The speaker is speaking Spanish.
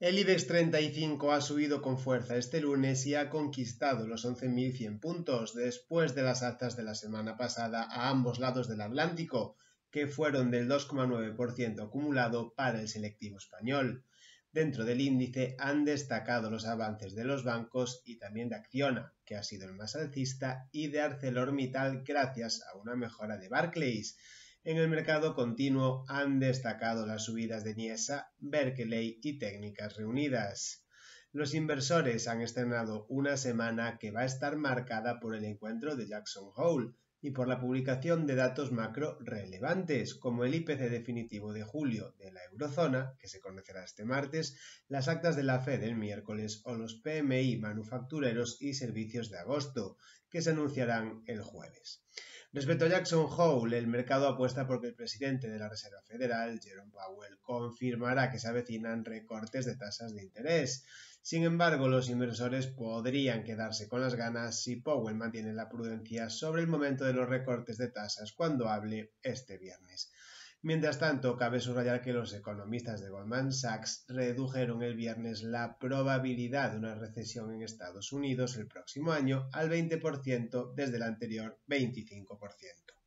El IBEX 35 ha subido con fuerza este lunes y ha conquistado los 11.100 puntos después de las altas de la semana pasada a ambos lados del Atlántico, que fueron del 2,9% acumulado para el selectivo español. Dentro del índice han destacado los avances de los bancos y también de Acciona, que ha sido el más alcista, y de ArcelorMittal gracias a una mejora de Barclays. En el mercado continuo han destacado las subidas de Niesa, Berkeley y Técnicas Reunidas. Los inversores han estrenado una semana que va a estar marcada por el encuentro de Jackson Hole, y por la publicación de datos macro relevantes, como el IPC definitivo de julio de la eurozona, que se conocerá este martes, las actas de la FED el miércoles o los PMI manufactureros y servicios de agosto, que se anunciarán el jueves. Respecto a Jackson Hole, el mercado apuesta porque el presidente de la Reserva Federal, Jerome Powell, confirmará que se avecinan recortes de tasas de interés. Sin embargo, los inversores podrían quedarse con las ganas si Powell mantiene la prudencia sobre el momento de los recortes de tasas cuando hable este viernes. Mientras tanto, cabe subrayar que los economistas de Goldman Sachs redujeron el viernes la probabilidad de una recesión en Estados Unidos el próximo año al 20% desde el anterior 25%.